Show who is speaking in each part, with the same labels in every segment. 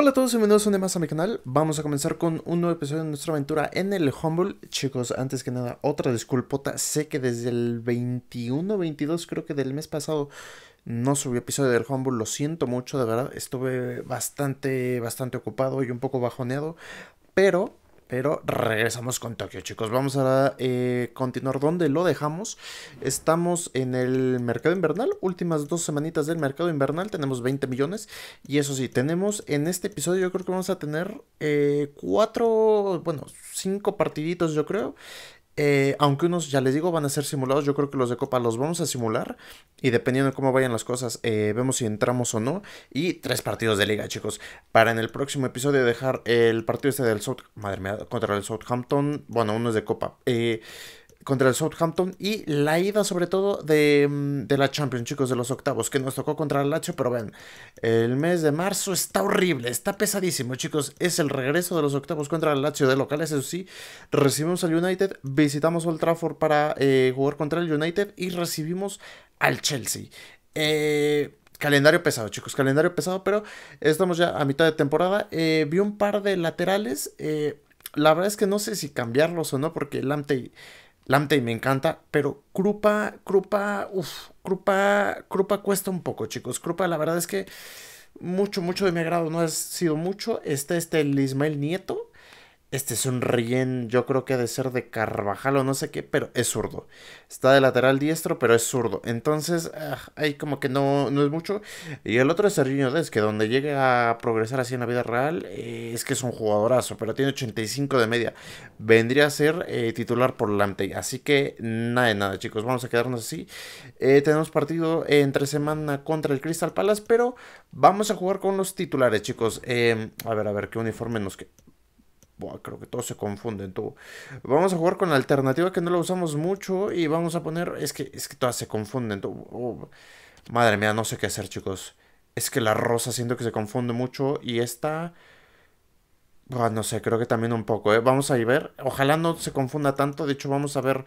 Speaker 1: Hola a todos y bienvenidos una más a mi canal. Vamos a comenzar con un nuevo episodio de nuestra aventura en el Humble. Chicos, antes que nada, otra disculpota. Sé que desde el 21, 22 creo que del mes pasado no subí episodio del Humble. Lo siento mucho, de verdad. Estuve bastante, bastante ocupado y un poco bajoneado. Pero pero regresamos con Tokio, chicos. Vamos a eh, continuar donde lo dejamos. Estamos en el mercado invernal. Últimas dos semanitas del mercado invernal. Tenemos 20 millones. Y eso sí, tenemos en este episodio yo creo que vamos a tener eh, cuatro, bueno, cinco partiditos yo creo. Eh, aunque unos, ya les digo, van a ser simulados, yo creo que los de Copa los vamos a simular. Y dependiendo de cómo vayan las cosas, eh, vemos si entramos o no. Y tres partidos de liga, chicos. Para en el próximo episodio dejar el partido este del South... Madre mía, contra el Southampton. Bueno, uno es de Copa. Eh contra el Southampton y la ida sobre todo mm, de, la Champions, chicos, de los octavos, que nos tocó contra el Lazio, pero ven, el mes de marzo está horrible, está pesadísimo, chicos, es el regreso de los octavos contra el Lazio de locales, eso sí, recibimos al United, visitamos Old Trafford para eh, jugar contra el United y recibimos al Chelsea. Eh, calendario pesado, chicos, calendario pesado, pero estamos ya a mitad de temporada. Eh, vi un par de laterales. la verdad es que no sé si cambiarlos o no, porque el Amtei y me encanta, pero Krupa, Krupa, uff, Krupa, Krupa cuesta un poco, chicos. Krupa, la verdad es que mucho, mucho de mi agrado no ha sido mucho. Está este el Ismael Nieto, este es un rien, yo creo que ha de ser de Carvajal o no sé qué, pero es zurdo. Está de lateral diestro, pero es zurdo. Entonces, ah, ahí como que no, no es mucho. Y el otro es Serginho Des, que donde llegue a progresar así en la vida real, eh, es que es un jugadorazo, pero tiene 85 de media. Vendría a ser eh, titular por lante Así que nada de nada, chicos, vamos a quedarnos así. Eh, tenemos partido entre semana contra el Crystal Palace, pero vamos a jugar con los titulares, chicos. Em, a ver, a ver, qué uniforme nos queda. Buah, creo que todos se confunden, tú. Vamos a jugar con la alternativa que no la usamos mucho y vamos a poner... Es que, es que todas se confunden, oh, madre mía, no sé qué hacer, chicos. Es que la rosa siento que se confunde mucho y esta... Buah, no sé, creo que también un poco, ¿eh? Vamos a ver. Ojalá no se confunda tanto. De hecho, vamos a ver...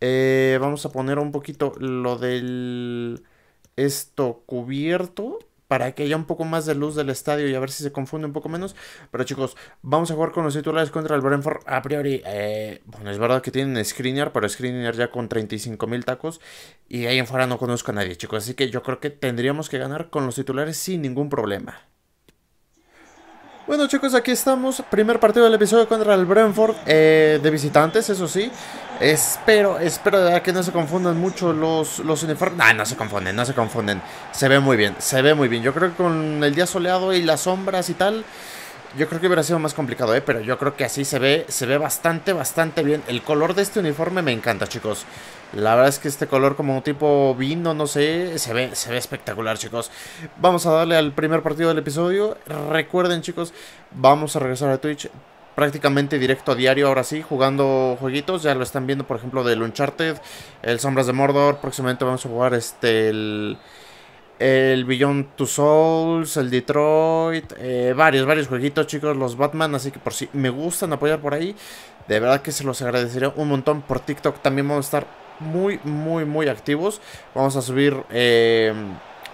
Speaker 1: Eh, vamos a poner un poquito lo del... Esto cubierto para que haya un poco más de luz del estadio y a ver si se confunde un poco menos. Pero chicos, vamos a jugar con los titulares contra el Brentford. A priori, eh, bueno, es verdad que tienen Screener, pero Screener ya con 35 mil tacos. Y ahí en fuera no conozco a nadie, chicos. Así que yo creo que tendríamos que ganar con los titulares sin ningún problema. Bueno chicos, aquí estamos, primer partido del episodio contra el Brentford eh, de visitantes, eso sí Espero, espero que no se confundan mucho los, los uniformes Ah, no se confunden, no se confunden Se ve muy bien, se ve muy bien Yo creo que con el día soleado y las sombras y tal yo creo que hubiera sido más complicado, ¿eh? Pero yo creo que así se ve, se ve bastante, bastante bien. El color de este uniforme me encanta, chicos. La verdad es que este color como tipo vino, no sé, se ve, se ve espectacular, chicos. Vamos a darle al primer partido del episodio. Recuerden, chicos, vamos a regresar a Twitch prácticamente directo a diario ahora sí, jugando jueguitos. Ya lo están viendo, por ejemplo, del Uncharted, el Sombras de Mordor. Próximamente vamos a jugar este, el el billion Two Souls, el Detroit, eh, varios, varios jueguitos, chicos, los Batman, así que por si me gustan apoyar por ahí, de verdad que se los agradecería un montón. Por TikTok también vamos a estar muy, muy, muy activos. Vamos a subir, eh,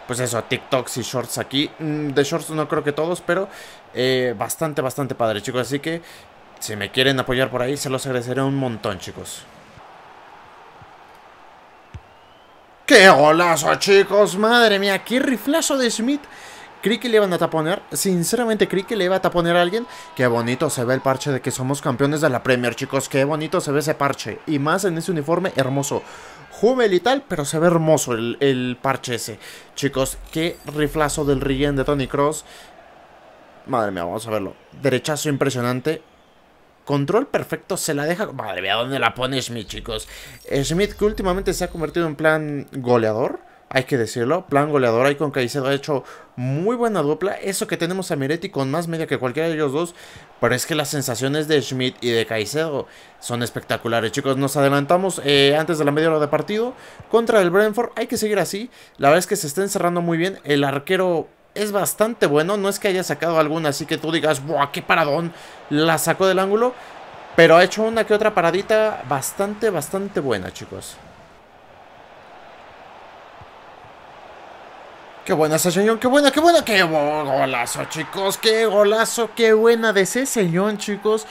Speaker 1: pues eso, TikToks y shorts aquí. Mm, de shorts no creo que todos, pero eh, bastante, bastante padre, chicos. Así que si me quieren apoyar por ahí, se los agradeceré un montón, chicos. ¡Qué golazo, chicos! ¡Madre mía! ¡Qué riflazo de Smith! Creí que le iban a taponer, sinceramente creí que le iba a taponer a alguien. Qué bonito se ve el parche de que somos campeones de la Premier, chicos. Qué bonito se ve ese parche. Y más en ese uniforme hermoso. jubel y tal, pero se ve hermoso el, parche ese. Chicos, qué riflazo del Regen de Tony Cross. Madre mía, vamos a verlo. Derechazo impresionante. Control perfecto se la deja. Madre mía, ¿dónde la pone Schmidt chicos? Schmidt que últimamente se ha convertido en plan goleador. Hay que decirlo, plan goleador ahí con Caicedo ha hecho muy buena dupla. Eso que tenemos a Miretti con más media que cualquiera de ellos dos. Pero es que las sensaciones de Schmidt y de Caicedo son espectaculares, chicos. Nos adelantamos eh, antes de la media hora de partido contra el Brentford. Hay que seguir así. La verdad es que se está encerrando muy bien. El arquero es bastante bueno. No es que haya sacado alguna así que tú digas, ¡buah, qué paradón! La sacó del ángulo. Pero ha hecho una que otra paradita bastante, bastante buena, chicos. ¡Qué buena esa señor! ¡Qué buena, qué buena! ¡Qué golazo, chicos! ¡Qué golazo! ¡Qué buena de ese señor, chicos!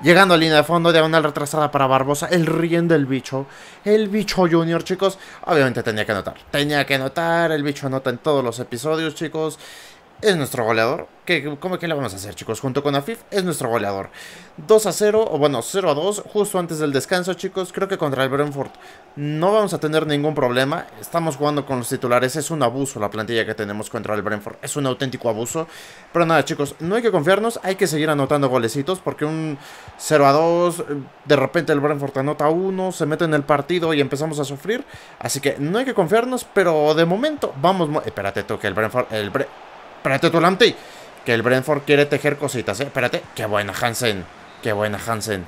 Speaker 1: Llegando a línea de fondo, de una retrasada para Barbosa. El rien del bicho. El bicho junior, chicos. Obviamente tenía que anotar. Tenía que anotar. El bicho anota en todos los episodios, chicos es nuestro goleador. ¿Cómo que le vamos a hacer, chicos? Junto con Afif, es nuestro goleador. 2 a 0, o bueno, 0 a 2, justo antes del descanso, chicos. Creo que contra el Brentford no vamos a tener ningún problema. Estamos jugando con los titulares. Es un abuso la plantilla que tenemos contra el Brentford. Es un auténtico abuso. Pero nada, chicos, no hay que confiarnos. Hay que seguir anotando golecitos porque un 0 a 2, de repente el Brentford anota 1, se mete en el partido y empezamos a sufrir. Así que no hay que confiarnos, pero de momento vamos... Espérate, toque el Brentford... El Espérate, Tulanti. Que el Brentford quiere tejer cositas, ¿eh? Espérate. Qué buena Hansen. Qué buena Hansen.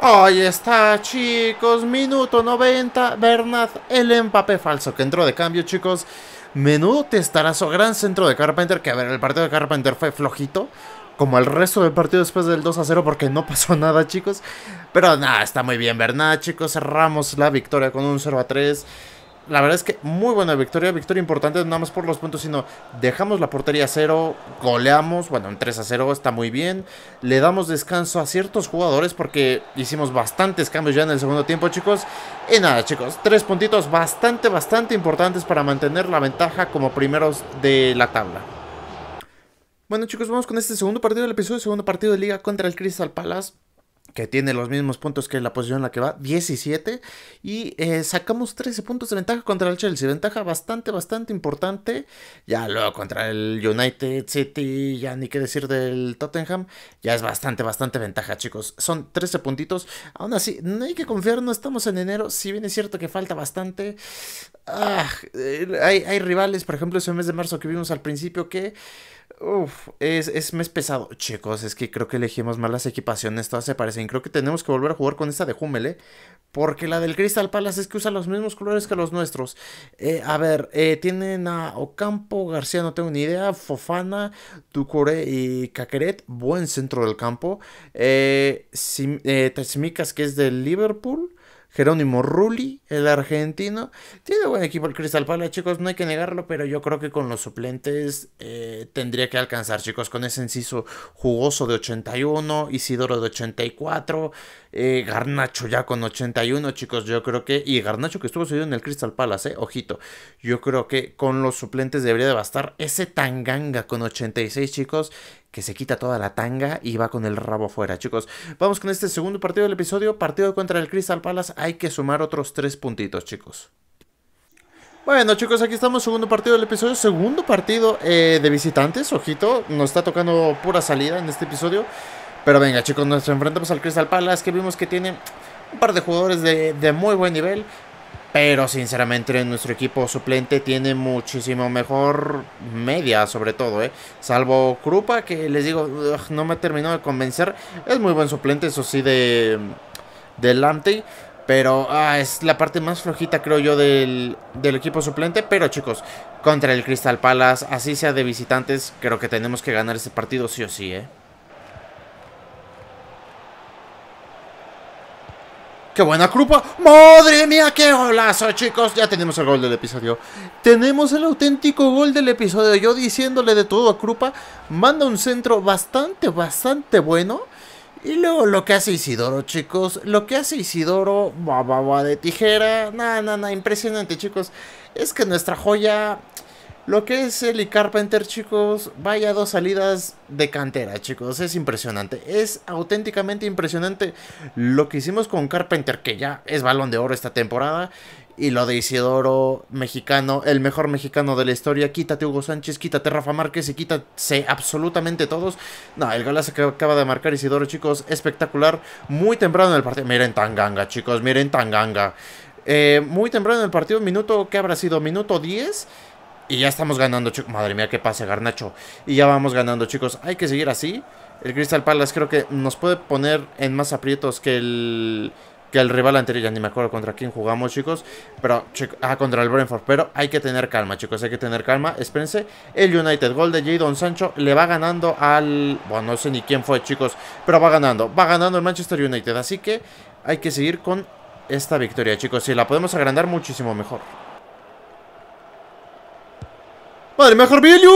Speaker 1: Ahí está, chicos. Minuto 90. Bernat, el empape falso que entró de cambio, chicos. Menudo testarazo. Gran centro de Carpenter. Que a ver, el partido de Carpenter fue flojito como el resto del partido después del 2 a 0 porque no pasó nada, chicos. Pero nada, está muy bien, Bernat chicos? Cerramos la victoria con un 0 a 3 la verdad es que muy buena victoria, victoria importante, no nada más por los puntos, sino dejamos la portería a cero, goleamos, bueno, en 3 a 0 está muy bien, le damos descanso a ciertos jugadores porque hicimos bastantes cambios ya en el segundo tiempo, chicos. Y nada, chicos, tres puntitos bastante, bastante importantes para mantener la ventaja como primeros de la tabla. Bueno chicos, vamos con este segundo partido del episodio, segundo partido de liga contra el Crystal Palace que tiene los mismos puntos que la posición en la que va, 17, y eh, sacamos 13 puntos de ventaja contra el Chelsea, ventaja bastante, bastante importante, ya luego contra el United City, ya ni qué decir del Tottenham, ya es bastante, bastante ventaja chicos, son 13 puntitos, aún así, no hay que confiar, no estamos en enero, si bien es cierto que falta bastante, ah, eh, hay, hay rivales, por ejemplo, ese mes de marzo que vimos al principio que Uf, es, es mes pesado. Chicos, es que creo que elegimos mal las equipaciones, todas se parecen. Creo que tenemos que volver a jugar con esta de Hummel, ¿eh? Porque la del Crystal Palace es que usa los mismos colores que los nuestros. Eh, a ver, eh, tienen a Ocampo, García, no tengo ni idea, Fofana, Ducore y Caqueret. Buen centro del campo. Eh, que es del Liverpool. Jerónimo Rulli, el argentino. Tiene buen equipo el Crystal Palace, chicos, no hay que negarlo, pero yo creo que con los suplentes eh, tendría que alcanzar, chicos, con ese inciso jugoso de 81, Isidoro de 84, eh, Garnacho ya con 81, chicos, yo creo que, y Garnacho que estuvo subido en el Crystal Palace, eh, ojito, yo creo que con los suplentes debería de bastar ese Tanganga con 86, chicos, que se quita toda la tanga y va con el rabo afuera, chicos. Vamos con este segundo partido del episodio, partido contra el Crystal Palace, hay que sumar otros tres puntitos, chicos. Bueno chicos, aquí estamos, segundo partido del episodio, segundo partido eh, de visitantes, ojito, nos está tocando pura salida en este episodio. Pero venga chicos, nos enfrentamos al Crystal Palace que vimos que tiene un par de jugadores de muy buen nivel. Pero sinceramente nuestro equipo suplente tiene muchísimo mejor media sobre todo, ¿eh? Salvo Krupa que les digo, no me terminó de convencer. Es muy buen suplente, eso sí, de, de Pero ah, es la parte más flojita, creo yo, del, del, equipo suplente. Pero chicos, contra el Crystal Palace, así sea de visitantes, creo que tenemos que ganar ese partido sí o sí, ¿eh? ¡Qué buena Krupa! ¡Madre mía, qué golazo, chicos! Ya tenemos el gol del episodio. Tenemos el auténtico gol del episodio. Yo diciéndole de todo a Krupa, manda un centro bastante, bastante bueno. Y luego lo que hace Isidoro, chicos. Lo que hace Isidoro, va de tijera. Nada, nada, impresionante, chicos. Es que nuestra joya lo que es Eli Carpenter, chicos, vaya dos salidas de cantera, chicos. Es impresionante. Es auténticamente impresionante lo que hicimos con Carpenter, que ya es balón de oro esta temporada. Y lo de Isidoro, mexicano, el mejor mexicano de la historia. Quítate Hugo Sánchez, quítate Rafa Márquez y quítate absolutamente todos. No, el golazo que acaba de marcar Isidoro, chicos, espectacular. Muy temprano en el partido. Miren Tanganga, chicos, miren Tanganga. Eh, muy temprano en el partido, minuto qué habrá sido, minuto 10 y ya estamos ganando, chicos. Madre mía, qué pase, Garnacho. Y ya vamos ganando, chicos. Hay que seguir así. El Crystal Palace creo que nos puede poner en más aprietos que el que el rival anterior, ya ni me acuerdo contra quién jugamos, chicos. Pero, ah, contra el Brentford. Pero hay que tener calma, chicos, hay que tener calma. Espérense, el United, gol de Jadon Sancho, le va ganando al... Bueno, no sé ni quién fue, chicos, pero va ganando. Va ganando el Manchester United, así que hay que seguir con esta victoria, chicos. Si la podemos agrandar muchísimo mejor. ¡Madre mejor Harbiliot!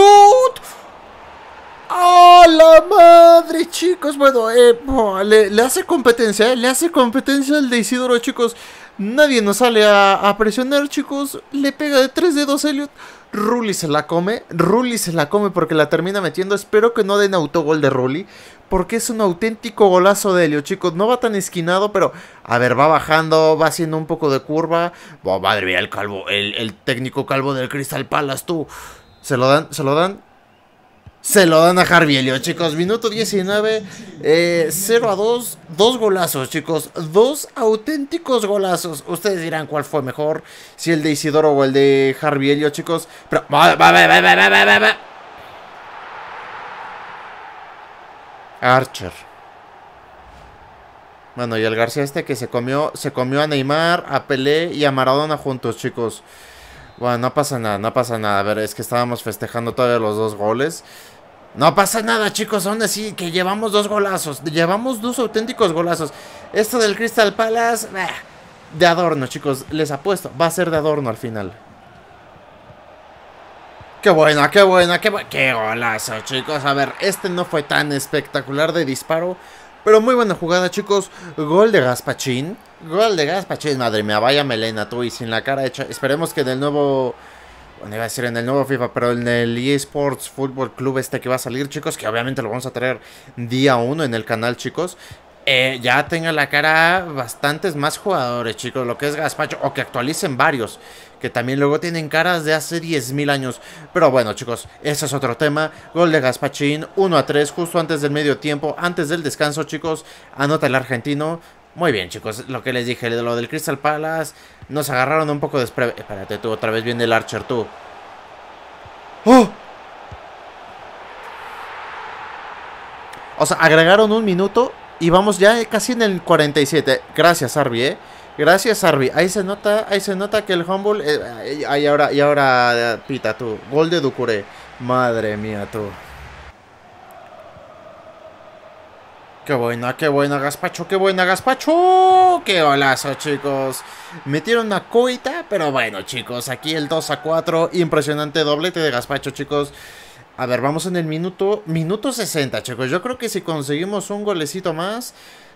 Speaker 1: ¡A ¡Ah, la madre, chicos! Bueno, eh, le, hace competencia, eh, le hace competencia el de Isidoro, chicos. Nadie nos sale a, presionar, chicos. Le pega de tres dedos Elliot. Rully se la come. Rully se la come porque la termina metiendo. Espero que no den autogol de Rully. Porque es un auténtico golazo de Elliot, chicos. No va tan esquinado, pero a ver, va bajando, va haciendo un poco de curva. madre mía, el calvo, el, el técnico calvo del Crystal Palace, tú. Se lo dan, se lo dan. Se lo dan a Jarvielio, chicos. Minuto 19, 0 eh, a 2. Dos golazos, chicos. Dos auténticos golazos. Ustedes dirán cuál fue mejor. Si el de Isidoro o el de Jarvielio, chicos. Pero... Archer. Bueno, y el García este que se comió, se comió a Neymar, a Pelé y a Maradona juntos, chicos. Bueno, no pasa nada, no pasa nada. A ver, es que estábamos festejando todavía los dos goles. No pasa nada, chicos. Aún así, que llevamos dos golazos. Llevamos dos auténticos golazos. Esto del Crystal Palace, de adorno, chicos. Les apuesto, va a ser de adorno al final. Qué buena, qué buena, qué Qué golazo, chicos. A ver, este no fue tan espectacular de disparo. Pero muy buena jugada, chicos. Gol de Gaspachín. Gol de Gaspachín. Madre mía, vaya melena tú y sin la cara hecha. Esperemos que en el nuevo... Bueno, iba a decir en el nuevo FIFA, pero en el eSports Fútbol Club este que va a salir, chicos, que obviamente lo vamos a traer día uno en el canal, chicos. Eh, ya tenga la cara bastantes más jugadores, chicos, lo que es Gaspacho, o que actualicen varios que también luego tienen caras de hace 10.000 años. Pero bueno, chicos, ese es otro tema. Gol de Gaspachín, 1 a 3, justo antes del medio tiempo, antes del descanso, chicos. Anota el argentino. Muy bien, chicos, lo que les dije, lo del Crystal Palace. Nos agarraron un poco después Espérate, tú, otra vez viene el Archer, tú. ¡Oh! O sea, agregaron un minuto y vamos ya casi en el 47. Gracias, Arby, eh. Gracias, Arby. Ahí se nota, ahí se nota que el Humble. Eh, eh, ahora, y ahora, pita tú. Gol de Ducuré. Madre mía, tú. Qué buena, qué buena, Gaspacho, qué buena, Gaspacho. Qué golazo, chicos. Metieron una coita, pero bueno, chicos. Aquí el 2 a 4. Impresionante doblete de Gaspacho, chicos. A ver, vamos en el minuto, minuto 60, chicos. Yo creo que si conseguimos un golecito más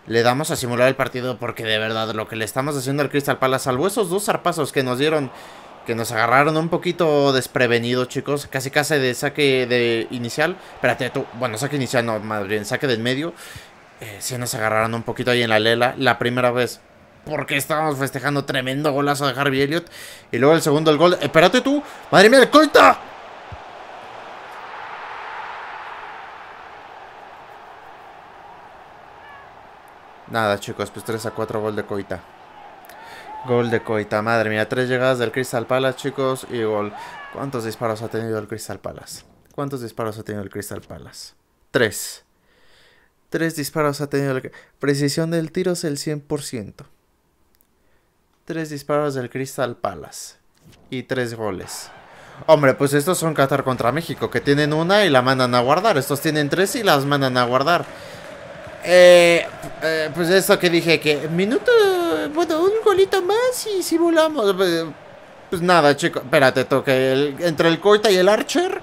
Speaker 1: le damos a simular el partido porque de verdad lo que le estamos haciendo al Crystal Palace, salvo esos dos zarpazos que nos dieron, que nos agarraron un poquito desprevenidos, chicos, casi casi de saque de inicial, espérate tú, bueno, saque inicial no, madre bien, saque del medio, eh, nos agarraron un poquito ahí en la lela la primera vez. Porque estábamos festejando tremendo golazo de Harvey Elliott. Y luego el segundo, el gol. Espérate tú. Madre mía, de colta. Nada, chicos, pues 3 a 4 gol de Coita. Gol de Coita, madre mía. Tres llegadas del Crystal Palace, chicos, y gol. ¿Cuántos disparos ha tenido el Crystal Palace? ¿Cuántos disparos ha tenido el Crystal Palace? Tres. Tres disparos ha tenido el... Precisión del tiro es el 100%. Tres disparos del Crystal Palace. Y tres goles. Hombre, pues estos son Qatar contra México, que tienen una y la mandan a guardar. Estos tienen tres y las mandan a guardar. Eh, eh, pues eso que dije que minuto, bueno, un golito más y simulamos Pues, nada, chico, espérate, toque el, entre el Coita y el Archer.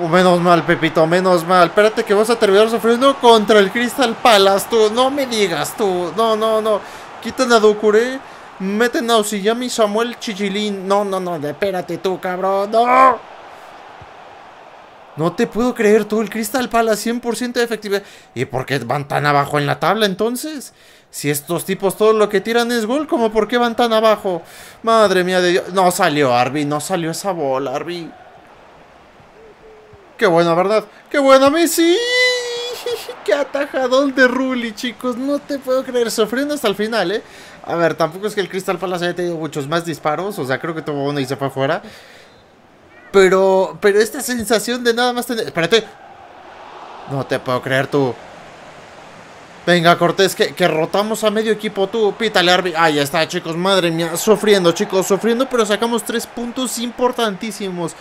Speaker 1: Uh, menos mal, Pepito, menos mal. Espérate que vas a terminar sufriendo contra el Crystal Palace, tú. No me digas, tú. No, no, no. Quitan a Dukure. Meten a Osiyami Samuel Chichilín. No, no, no. Espérate tú, cabrón. No. No te puedo creer, tú el Crystal Palace 100% de efectividad. ¿Y por qué van tan abajo en la tabla entonces? Si estos tipos todo lo que tiran es gol, ¿cómo por qué van tan abajo? Madre mía de Dios. No salió Arby, no salió esa bola, Arby. Qué buena, ¿verdad? ¡Qué buena, Messi! ¡Qué atajadón de Rulli, chicos! No te puedo creer, sufriendo hasta el final, ¿eh? A ver, tampoco es que el Crystal Palace haya tenido muchos más disparos. O sea, creo que tuvo uno y se fue afuera. Pero, pero esta sensación de nada más tener... Espérate. No te puedo creer tú. Venga, Cortés, que, que, rotamos a medio equipo tú. Pítale, Arby. Ahí está, chicos. Madre mía. Sufriendo, chicos. Sufriendo, pero sacamos tres puntos importantísimos.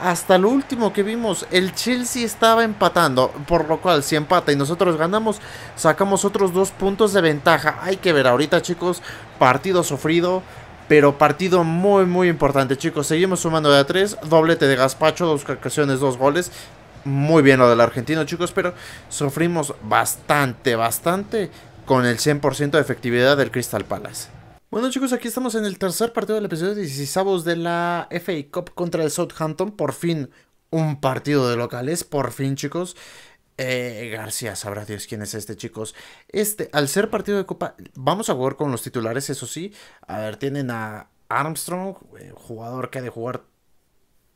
Speaker 1: Hasta lo último que vimos, el Chelsea estaba empatando, por lo cual si empata y nosotros ganamos, sacamos otros dos puntos de ventaja. Hay que ver ahorita chicos, partido sufrido, pero partido muy, muy importante, chicos. Seguimos sumando de a 3. Doblete de Gaspacho, dos ocasiones, dos goles. Muy bien lo del argentino, chicos. Pero sufrimos bastante, bastante con el 100% de efectividad del Crystal Palace. Bueno chicos, aquí estamos en el tercer partido del episodio 16 de la FA Cup contra el Southampton. Por fin un partido de locales, por fin chicos. Eh, García, sabrá Dios quién es este, chicos. Este, al ser partido de Copa, vamos a jugar con los titulares, eso sí. A ver, tienen a Armstrong, eh, jugador que ha de jugar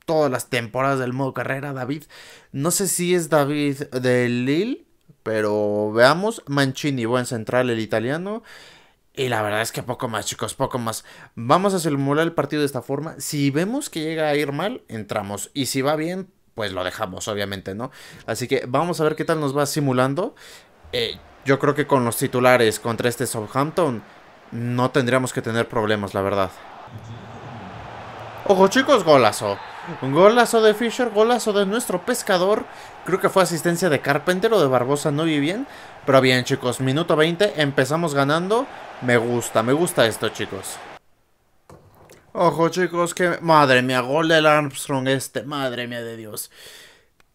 Speaker 1: todas las temporadas del modo carrera, David. No sé si es David de Lille, pero veamos. Mancini, buen central, el italiano. Y la verdad es que poco más, chicos, poco más. Vamos a simular el partido de esta forma. Si vemos que llega a ir mal, entramos. Y si va bien, pues lo dejamos, obviamente, ¿no? Así que vamos a ver qué tal nos va simulando. Eh, yo creo que con los titulares contra este Southampton no tendríamos que tener problemas, la verdad. Ojo chicos, golazo. Un golazo de Fisher, golazo de nuestro pescador. Creo que fue asistencia de Carpenter o de Barbosa, no vi bien. Pero bien chicos, minuto 20, empezamos ganando. Me gusta, me gusta esto chicos. Ojo chicos, que madre mía, gol del Armstrong este, madre mía de Dios.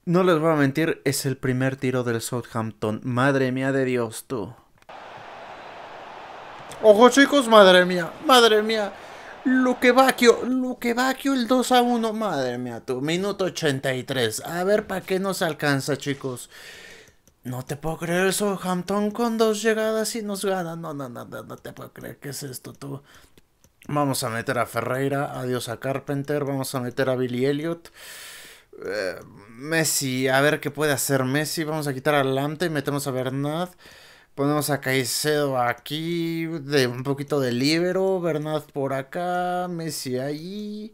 Speaker 1: No les voy a mentir, es el primer tiro del Southampton, madre mía de Dios tú. Ojo chicos, madre mía, madre mía. Lo que vaquio, lo el 2 a 1, madre mía tú, minuto 83. A ver para qué nos alcanza chicos. No te puedo creer, Southampton con dos llegadas y nos gana. No, no, no, no, no te puedo creer. ¿Qué es esto tú? Vamos a meter a Ferreira, adiós a Carpenter, vamos a meter a Billy Elliot. Eh, Messi, a ver qué puede hacer Messi. Vamos a quitar a Lante, y metemos a Bernat. Ponemos a Caicedo aquí, de un poquito de libero, Bernat por acá, Messi ahí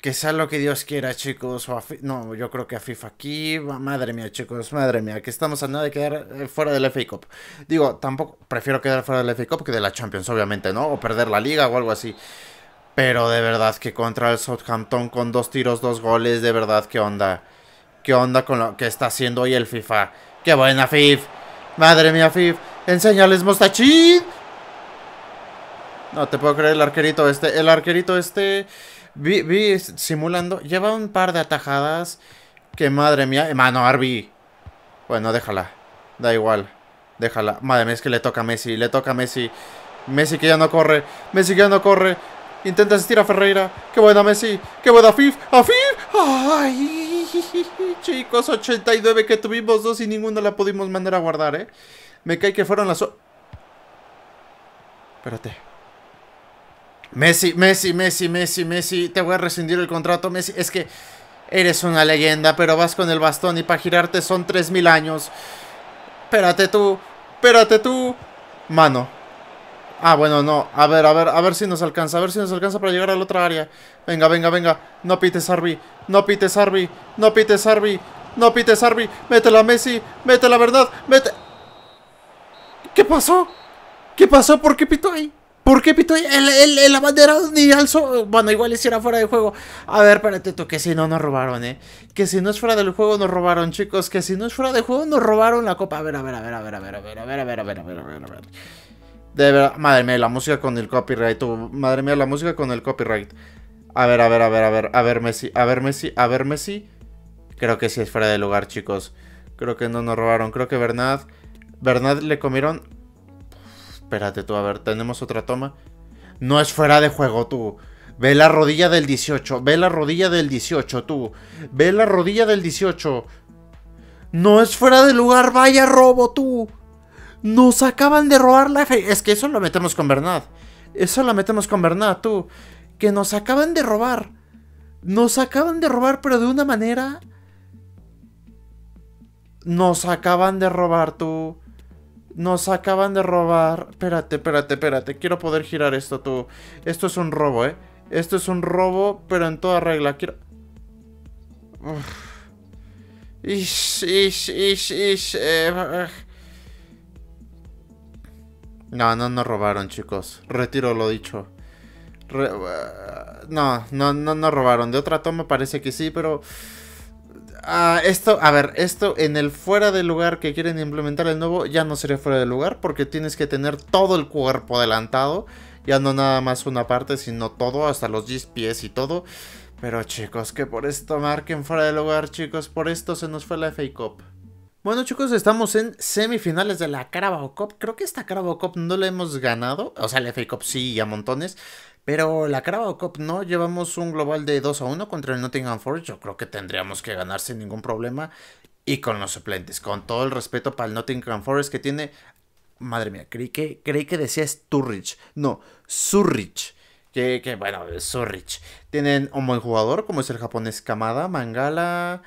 Speaker 1: que sea lo que Dios quiera, chicos. no, yo creo que a FIFA aquí. Madre mía, chicos, madre mía. Que estamos a nada de quedar eh, fuera del FA Cup. Digo, tampoco. Prefiero quedar fuera del FA Cup que de la Champions, obviamente, ¿no? O perder la liga o algo así. Pero de verdad que contra el Southampton con dos tiros, dos goles. De verdad, ¿qué onda? ¿Qué onda con lo que está haciendo hoy el FIFA? ¡Qué buena, FIF! ¡Madre mía, FIF! ¡Enseñales, mostachín! No te puedo creer el arquerito este. El arquerito este. Vi, simulando. Lleva un par de atajadas. Que madre mía. Eh, mano, Arby. Bueno, déjala. Da igual. Déjala. Madre mía, es que le toca a Messi. Le toca a Messi. Messi que ya no corre. Messi que ya no corre. Intenta asistir a Ferreira. ¡Qué buena Messi! ¡Qué buena Fif! ¡A Fif! ¡Ay! Chicos, 89 que tuvimos dos y ninguno la pudimos mandar a guardar, ¿eh? Me cae que fueron las... Espérate. Messi, Messi, Messi, Messi, Messi, te voy a rescindir el contrato, Messi. Es que eres una leyenda, pero vas con el bastón y para girarte son 3.000 años. Espérate tú, espérate tú. Mano. Ah, bueno, no. A ver, a ver, a ver si nos alcanza, a ver si nos alcanza para llegar a la otra área. Venga, venga, venga. No pites, Arby. No pites, Arby. No pites, Arby. No pites, Arby. Métela, Messi. Métela, ¿verdad? Mete... ¿Qué pasó? ¿Qué pasó? ¿Por qué pito ahí? ¿Por qué pito el, el, ni alzo Bueno, igual hiciera fuera de juego. A ver, espérate tú, que si no nos robaron, ¿eh? Que si no es fuera del juego nos robaron, chicos. Que si no es fuera de juego nos robaron la copa. A ver, a ver, a ver, a ver, a ver, a ver, a ver, a ver, a ver, a ver, a ver, a ver. De verdad, madre mía, la música con el copyright. Madre mía, la música con el copyright. A ver, a ver, a ver, a ver, a ver, Messi, a ver, Messi, a ver, Messi. Creo que sí es fuera de lugar, chicos. Creo que no nos robaron. Creo que Bernat... Bernat le comieron Espérate tú, a ver, tenemos otra toma. No es fuera de juego, tú. Ve la rodilla del 18. Ve la rodilla del 18, tú. Ve la rodilla del 18. No es fuera de lugar. Vaya robo, tú. Nos acaban de robar la fe. Es que eso lo metemos con Bernat. Eso lo metemos con Bernat, tú. Que nos acaban de robar. Nos acaban de robar, pero de una manera. Nos acaban de robar, tú. Nos acaban de robar. Espérate, espérate, espérate. Quiero poder girar esto, tú. Esto es un robo, ¿eh? Esto es un robo, pero en toda regla. Quiero... Ish, ish, ish, eh, No, no nos robaron, chicos. Retiro lo dicho. Eh, no, no, no nos robaron. De otra toma parece que sí, pero... Ah, esto, a ver, esto en el fuera de lugar que quieren implementar el nuevo ya no sería fuera de lugar porque tienes que tener todo el cuerpo adelantado, ya no nada más una parte, sino todo, hasta los 10 pies y todo. Pero chicos, que por esto marquen fuera de lugar, chicos, por esto se nos fue la FA Cup. Bueno chicos, estamos en semifinales de la Carabao Cup. Creo que esta Carabao Cup no la hemos ganado. O sea, la FA Cup sí, a montones. Pero la Carabao Cup no, llevamos un global de 2 a 1 contra el Nottingham Forest. Yo creo que tendríamos que ganar sin ningún problema y con los suplentes. Con todo el respeto para el Nottingham Forest que tiene. Madre mía, creí que, creí que decía Sturridge. No, Surridge. Que, que bueno, Surridge. Tienen un buen jugador como es el japonés Kamada, Mangala.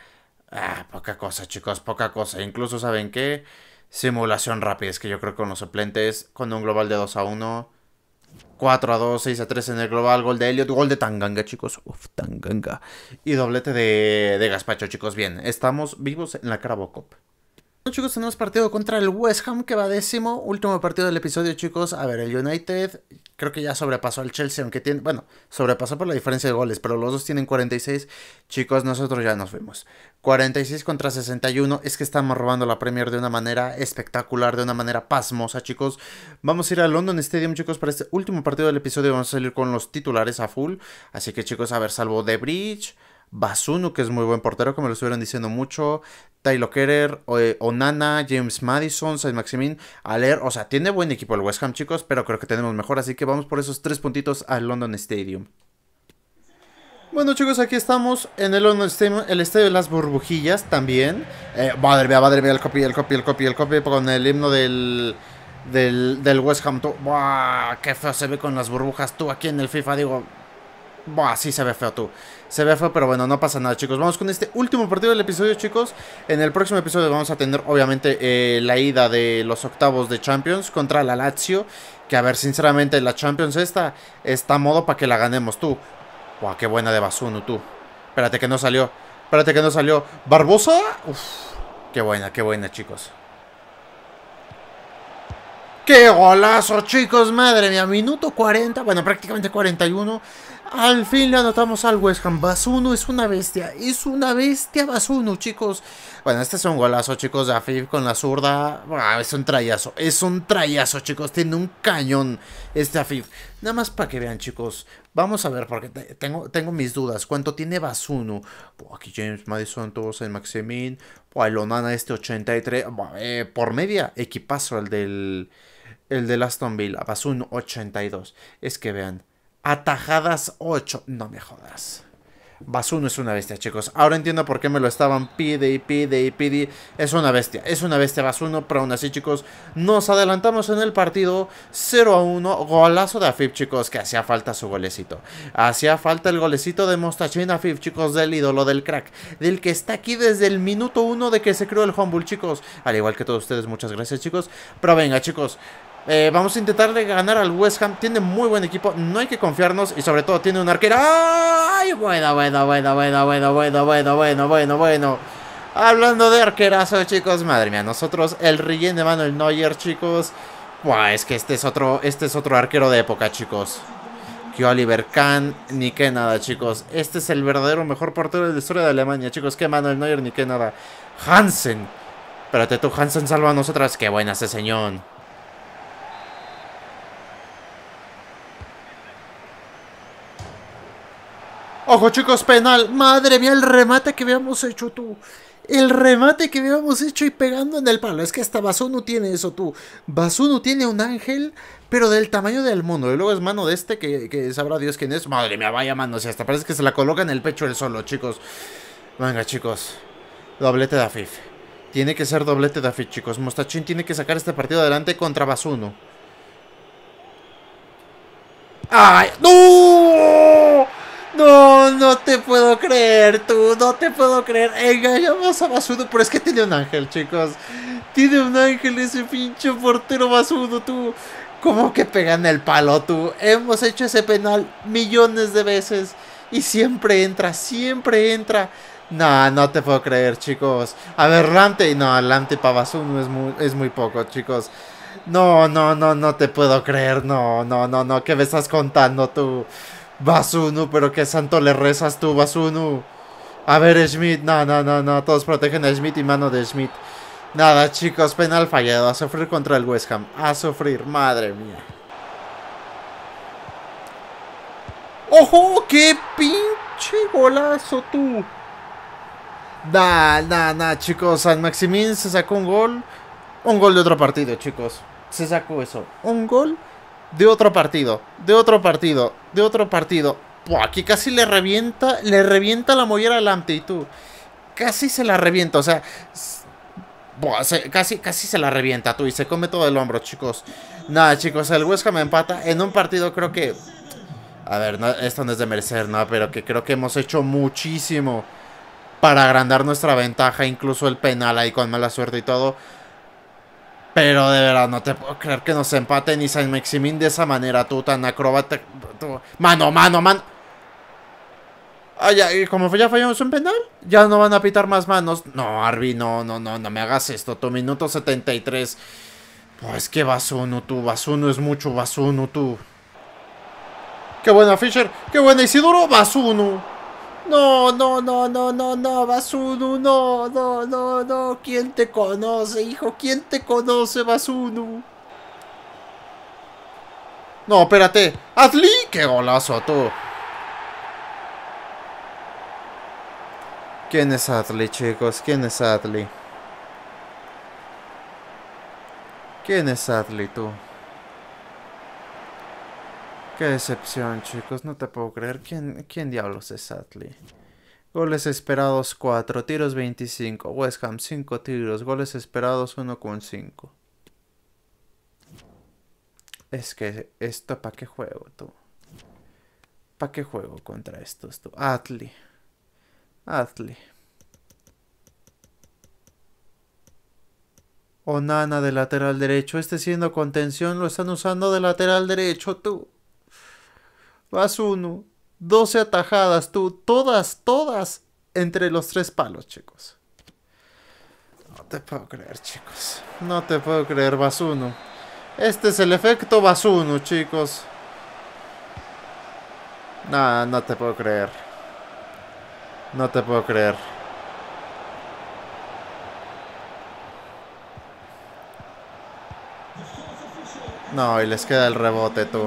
Speaker 1: Ah, poca cosa, chicos, poca cosa. Incluso, ¿saben qué? Simulación rápida. Es que yo creo que con los suplentes, con un global de 2 a 1 4 a 2, 6 a 3 en el global, gol de Elliot, gol de Tanganga, chicos. Uf, Tanganga. Y doblete de, de Gaspacho, chicos. Bien, estamos vivos en la Carabao Cup. Bueno, chicos, tenemos partido contra el West Ham que va décimo. Último partido del episodio, chicos. A ver, el United creo que ya sobrepasó al Chelsea, aunque tiene, bueno, sobrepasó por la diferencia de goles, pero los dos tienen 46. Chicos, nosotros ya nos fuimos. 46 contra 61, es que estamos robando la Premier de una manera espectacular, de una manera pasmosa, chicos. Vamos a ir al London Stadium, chicos, para este último partido del episodio. Vamos a salir con los titulares a full. Así que, chicos, a ver, salvo The Bridge. Basunu, que es muy buen portero, Como lo estuvieron diciendo mucho. Tylo Kerer, eh, Onana, James Madison, Saint Maximin, Aler. O sea, tiene buen equipo el West Ham, chicos, pero creo que tenemos mejor. Así que vamos por esos tres puntitos al London Stadium. Bueno chicos, aquí estamos en el, London Stadium, el estadio de las burbujillas también. Eh, madre mía, madre el copy, el copy, el copy, el copy con el himno del, del, del West Ham. Tú, qué feo se ve con las burbujas tú aquí en el FIFA. Digo, buah, sí se ve feo tú se ve feo, pero bueno, no pasa nada, chicos. Vamos con este último partido del episodio, chicos. En el próximo episodio vamos a tener, obviamente, eh, la ida de los octavos de Champions contra la Lazio. Que a ver, sinceramente, la Champions esta está a modo para que la ganemos tú. Buah, qué buena de Basuno, tú. Espérate que no salió. Espérate que no salió. ¿Barbosa? Uf, qué buena, qué buena, chicos. ¡Qué golazo, chicos! Madre mía, minuto 40, bueno, prácticamente 41 al fin le anotamos al West Ham. Basuno es una bestia. Es una bestia Basuno, chicos. Bueno, este es un golazo, chicos. Afif con la zurda. es un trayazo. Es un trayazo, chicos. Tiene un cañón este Afif. Nada más para que vean, chicos. Vamos a ver, porque tengo, tengo mis dudas. ¿Cuánto tiene Basuno? aquí James Madison, todos en Maximin. Pues el Onana este 83. Eh, por media, equipazo el del, el del Aston Villa. Basuno 82. Es que vean. Atajadas 8. No me jodas. Basuno es una bestia, chicos. Ahora entiendo por qué me lo estaban pide y pide y pide. Es una bestia, es una bestia Basuno, pero aún así, chicos, nos adelantamos en el partido 0 a 1. Golazo de Afif, chicos, que hacía falta su golecito. Hacía falta el golecito de Mostachín Afif, chicos, del ídolo del crack, del que está aquí desde el minuto 1 de que se creó el Humble, chicos. Al igual que todos ustedes, muchas gracias, chicos. Pero venga, chicos, eh, vamos a intentarle ganar al West Ham. Tiene muy buen equipo. No hay que confiarnos. Y sobre todo tiene un arquero. ¡Ay! Bueno, bueno, bueno, bueno, bueno, bueno, bueno, bueno, bueno, bueno. Hablando de arquerazo, chicos. Madre mía, nosotros el rey de Manuel Neuer, chicos. Buah, es que este es otro, este es otro arquero de época, chicos. Que Oliver Kahn, ni que nada, chicos. Este es el verdadero mejor portero de la historia de Alemania, chicos. Que Manuel Neuer, ni que nada. Hansen. Espérate tú, Hansen, salva a nosotras. Qué buena ese señor. Ojo chicos, penal. Madre mía, el remate que habíamos hecho tú. El remate que habíamos hecho y pegando en el palo. Es que hasta Basuno tiene eso tú. Basuno tiene un ángel, pero del tamaño del mundo. Y luego es mano de este que, sabrá Dios quién es. Madre mía, vaya mano. O sea, hasta parece que se la coloca en el pecho el solo, chicos. Venga, chicos. Doblete de Afif. Tiene que ser doblete de Afif, chicos. Mostachín tiene que sacar este partido adelante contra Basuno. ¡Ay! ¡No! No, no te puedo creer, tú, no te puedo creer. Engañamos a Basudo, pero es que tiene un ángel, chicos. Tiene un ángel ese pinche portero Basudo, tú. ¿Cómo que pegan el palo, tú? Hemos hecho ese penal millones de veces y siempre entra, siempre entra. No, no te puedo creer, chicos. A ver, Lante, no, Lante para Basudo es muy, es muy poco, chicos. No, no, no, no te puedo creer, no, no, no, no, ¿qué me estás contando tú? Basunu, pero qué santo le rezas tú, Basunu. A ver, Schmidt, no, no, no, no, todos protegen a Smith y mano de Schmidt. Nada, chicos, penal fallado, a sufrir contra el West Ham, a sufrir, madre mía. ¡Ojo! ¡Qué pinche golazo tú! Nah, nah, nah, chicos, San Maximín se sacó un gol, un gol de otro partido, chicos, se sacó eso, un gol de otro partido, de otro partido, de otro partido. Buah, aquí casi le revienta, le revienta la mollera delante y tú. Casi se la revienta, o sea, buah, casi, casi se la revienta tú y se come todo el hombro, chicos. Nada, chicos, el Huesca me empata en un partido creo que... A ver, esto no es de merecer, ¿no? Pero que creo que hemos hecho muchísimo para agrandar nuestra ventaja, incluso el penal ahí con mala suerte y todo. Pero de verdad, no te puedo creer que nos empaten y San Maximín de esa manera, tú tan acróbata. mano, mano, mano. Ah, ya, y como ya fallamos un penal, ya no van a pitar más manos. No, Arby, no, no, no, no me hagas esto. Tu minuto 73. Pues que uno, tú. vas uno es mucho, uno tú. Qué buena Fisher, qué buena Isidoro, uno. No, no, no, no, no, no, Basunu, no, no, no, no. ¿Quién te conoce, hijo? ¿Quién te conoce, Basunu? No, espérate. ¡Adli! ¡Qué golazo tú! ¿Quién es Adli, chicos? ¿Quién es Adli? ¿Quién es Atli, tú? Qué decepción, chicos. No te puedo creer. ¿Quién, quién diablos es Atli? Goles esperados 4, tiros 25. West Ham 5 tiros, goles esperados con 1,5. Es que esto, ¿para qué juego tú? ¿Para qué juego contra estos tú? Atli. Atli. Onana de lateral derecho. Este siendo contención lo están usando de lateral derecho tú. Vas uno, 12 atajadas tú, todas, todas entre los tres palos, chicos. No te puedo creer, chicos. No te puedo creer, uno. Este es el efecto uno, chicos. Nah, no te puedo creer. No te puedo creer. No, y les queda el rebote, tú.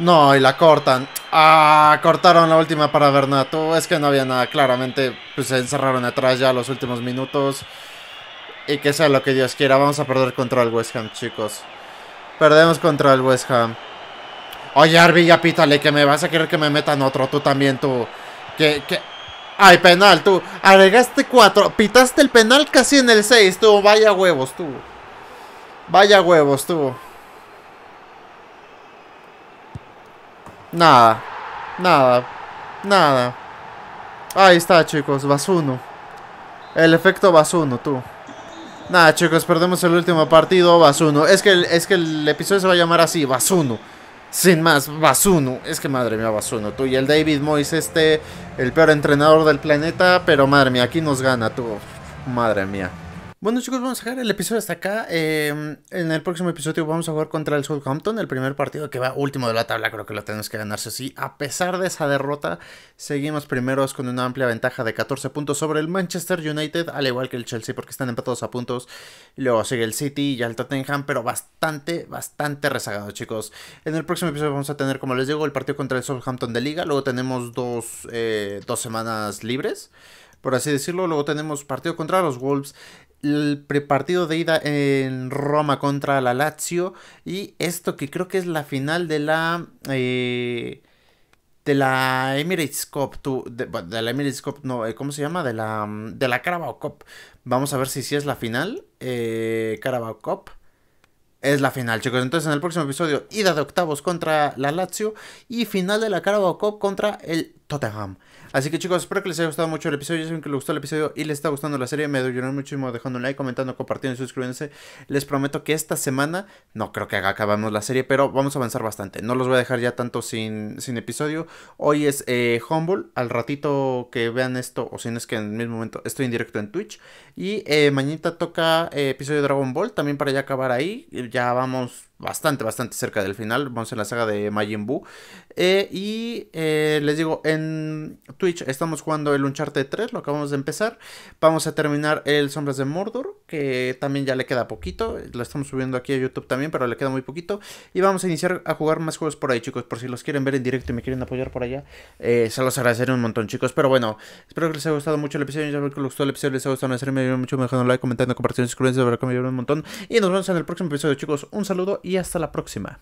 Speaker 1: No, y la cortan. Ah, cortaron la última para Bernardo. Es que no había nada. Claramente, pues se encerraron atrás ya los últimos minutos. Y que sea lo que Dios quiera. Vamos a perder contra el West Ham, chicos. Perdemos contra el West Ham. Oye, Arby, ya pítale que me vas a querer que me metan otro. Tú también, tú. Que, que... Ay, penal, tú. Agregaste cuatro. Pitaste el penal casi en el seis tú. Vaya huevos, tú. Vaya huevos, tú. Nada. Nada. Nada. Ahí está, chicos. Basuno. El efecto Basuno, tú. Nada, chicos. Perdemos el último partido. Basuno. Es que, el, es que el episodio se va a llamar así. Basuno. Sin más, Basuno. Es que madre mía, Basuno, tú. Y el David Moyes, este, el peor entrenador del planeta. Pero madre mía, aquí nos gana, tú. Madre mía. Bueno chicos, vamos a dejar el episodio hasta acá. Em, en el próximo episodio vamos a jugar contra el Southampton, el primer partido que va último de la tabla, creo que lo tenemos que ganarse así. A pesar de esa derrota, seguimos primeros con una amplia ventaja de 14 puntos sobre el Manchester United, al igual que el Chelsea porque están empatados a puntos. Luego sigue el City y el Tottenham, pero bastante, bastante rezagado chicos. En el próximo episodio vamos a tener, como les digo, el partido contra el Southampton de liga, luego tenemos dos, eh, dos semanas libres por así decirlo. Luego tenemos partido contra los Wolves el prepartido de ida en Roma contra la Lazio y esto que creo que es la final de la eh, de la Emirates Cup de, la Emirates Cup no eh, cómo se llama de la de la Carabao Cup vamos a ver si sí es la final eh, Carabao Cup es la final, chicos. Entonces, en el próximo episodio, ida de octavos contra la Lazio y final de la Carabao Cup contra el Tottenham. Así que chicos, espero que les haya gustado mucho el episodio. yo que les gustó el episodio y les está gustando la serie. Me ayudaron muchísimo dejando un like, comentando, compartiendo y suscribiéndose. Les prometo que esta semana, no creo que acabamos la serie, pero vamos a avanzar bastante. No los voy a dejar ya tanto sin, sin episodio. Hoy es eh, Humble. Al ratito que vean esto, o si no es que en el mismo momento estoy en directo en Twitch. Y eh, toca eh, episodio de Dragon Ball. También para ya acabar ahí. Ya vamos bastante, bastante cerca del final. Vamos en la saga de Majin Buu. Eh, y eh, les digo, en Twitch estamos jugando el Uncharted 3, lo acabamos de empezar. Vamos a terminar el Sombras de Mordor, que también ya le queda poquito. Lo estamos subiendo aquí a YouTube también, pero le queda muy poquito. Y vamos a iniciar a jugar más juegos por ahí, chicos. Por si los quieren ver en directo y me quieren apoyar por allá, eh, se los agradeceré un montón, chicos. Pero bueno, espero que les haya gustado mucho el episodio. Ya que les gustó el episodio, les haya gustado me me mucho, me un like, comentando, compartiendo, suscribiéndose, me un montón. Y nos vemos en el próximo episodio, chicos. Un saludo y y hasta la próxima.